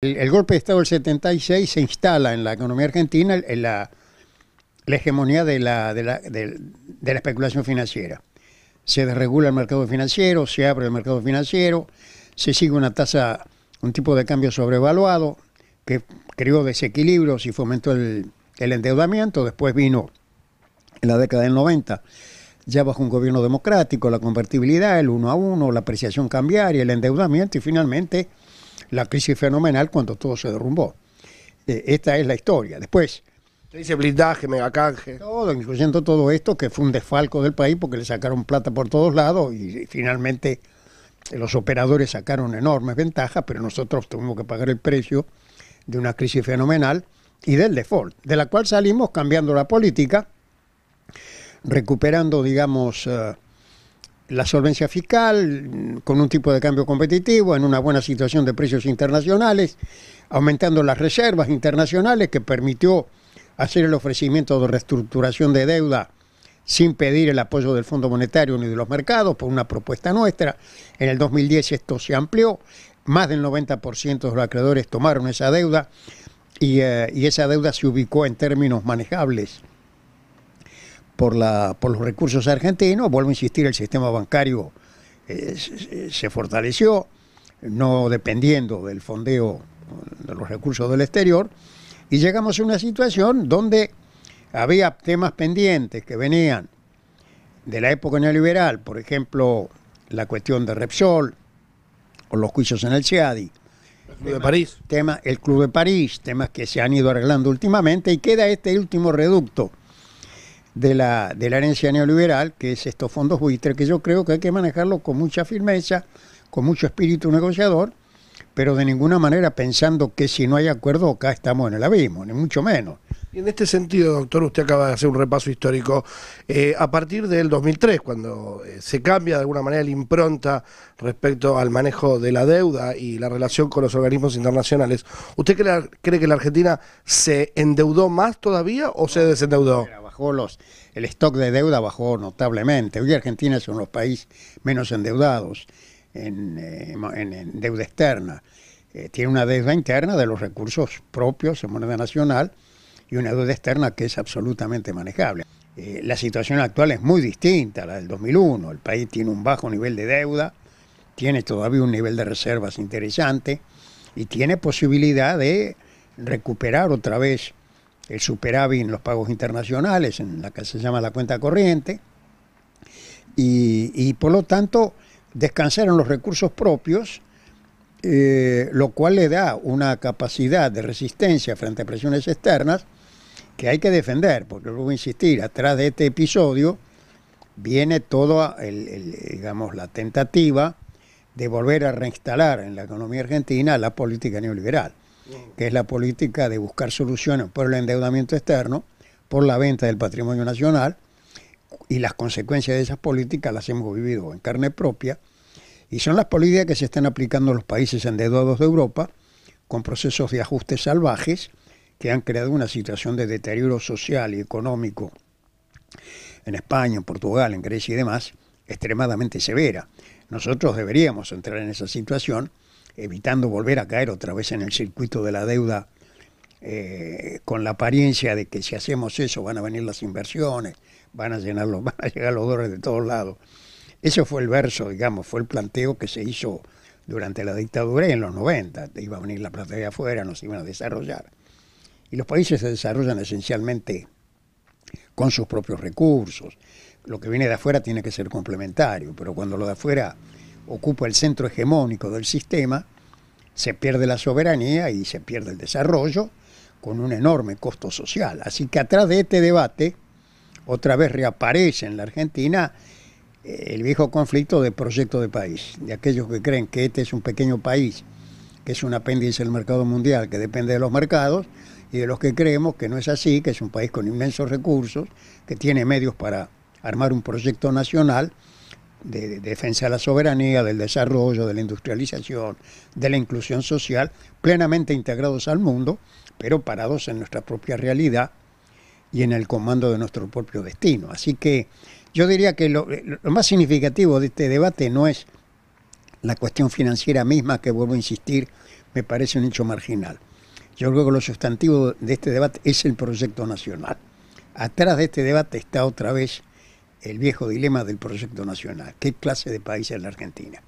El, golpe de Estado del 76 se instala en la economía argentina en la, hegemonía de la, especulación financiera. Se desregula el mercado financiero, se abre el mercado financiero, se sigue una tasa, un tipo de cambio sobrevaluado que creó desequilibrios y fomentó el, el endeudamiento. Después vino en la década del 90, ya bajo un gobierno democrático, la convertibilidad, el uno a uno, la apreciación cambiaria, el endeudamiento y finalmente la crisis fenomenal cuando todo se derrumbó. Eh, esta es la historia. Después. Se dice blindaje, megacanje. Todo, incluyendo todo esto, que fue un desfalco del país porque le sacaron plata por todos lados y, finalmente eh, los operadores sacaron enormes ventajas, pero nosotros tuvimos que pagar el precio de una crisis fenomenal y del default, de la cual salimos cambiando la política, recuperando, digamos, eh, la solvencia fiscal, con un tipo de cambio competitivo, en una buena situación de precios internacionales, aumentando las reservas internacionales que permitió hacer el ofrecimiento de reestructuración de deuda sin pedir el apoyo del Fondo Monetario ni de los mercados, por una propuesta nuestra. En el 2010 esto se amplió, más del 90% de los acreedores tomaron esa deuda y, eh, y esa deuda se ubicó en términos manejables por, la, por los recursos argentinos. Vuelvo a insistir, el sistema bancario eh, se, fortaleció, no dependiendo del fondeo de los recursos del exterior, y llegamos a una situación donde había temas pendientes que venían de la época neoliberal, por ejemplo, la cuestión de Repsol o los juicios en el CIADI. Tema, el Club de París, temas que se han ido arreglando últimamente y queda este último reducto de la, de la herencia neoliberal, que es estos fondos buitre, que yo creo que hay que manejarlos con mucha firmeza, con mucho espíritu negociador, pero de ninguna manera pensando que si no hay acuerdo acá estamos en el abismo, ni mucho menos. Y en este sentido, doctor, usted acaba de hacer un repaso histórico. Eh, a partir del 2003, cuando eh, se cambia de alguna manera la impronta respecto al manejo de la deuda y la relación con los organismos internacionales, ¿usted cree, cree que la Argentina se endeudó más todavía o se desendeudó? el stock de deuda bajó notablemente. Hoy Argentina es uno de los países menos endeudados en, eh, deuda externa. Eh, tiene una deuda interna de los recursos propios en moneda nacional y una deuda externa que es absolutamente manejable. Eh, la situación actual es muy distinta a la del 2001. El país tiene un bajo nivel de deuda, tiene todavía un nivel de reservas interesante y tiene posibilidad de recuperar otra vez el superávit en los pagos internacionales, en la que se llama la cuenta corriente, y, por lo tanto descansaron los recursos propios, eh, lo cual le da una capacidad de resistencia frente a presiones externas que hay que defender, porque a insistir, atrás de este episodio viene toda digamos, la tentativa de volver a reinstalar en la economía argentina la política neoliberal que es la política de buscar soluciones por el endeudamiento externo, por la venta del patrimonio nacional, y las consecuencias de esas políticas las hemos vivido en carne propia, y son las políticas que se están aplicando en los países endeudados de Europa, con procesos de ajustes salvajes que han creado una situación de deterioro social y económico en España, en Portugal, en Grecia y demás, extremadamente severa. Nosotros deberíamos entrar en esa situación evitando volver a caer otra vez en el circuito de la deuda eh, con la apariencia de que si hacemos eso van a venir las inversiones, van a, van a llegar los dólares de todos lados. Ese fue el verso, digamos, fue el planteo que se hizo durante la dictadura en los 90. Iba a venir la plata de afuera, nos iban a desarrollar. Y los países se desarrollan esencialmente con sus propios recursos. Lo que viene de afuera tiene que ser complementario, pero cuando lo de afuera ocupa el centro hegemónico del sistema, se pierde la soberanía y se pierde el desarrollo con un enorme costo social. Así que atrás de este debate, otra vez reaparece en la Argentina eh, el viejo conflicto de proyecto de país, de aquellos que creen que este es un pequeño país, que es un apéndice del mercado mundial, que depende de los mercados, y de los que creemos que no es así, que es un país con inmensos recursos, que tiene medios para armar un proyecto nacional de, defensa de la soberanía, del desarrollo, de la industrialización, de la inclusión social, plenamente integrados al mundo, pero parados en nuestra propia realidad y en el comando de nuestro propio destino. Así que yo diría que lo, eh, lo más significativo de este debate no es la cuestión financiera misma, que vuelvo a insistir, me parece un hecho marginal. Yo creo que lo sustantivo de este debate es el proyecto nacional. Atrás de este debate está otra vez el viejo dilema del proyecto nacional. ¿Qué clase de país es la Argentina?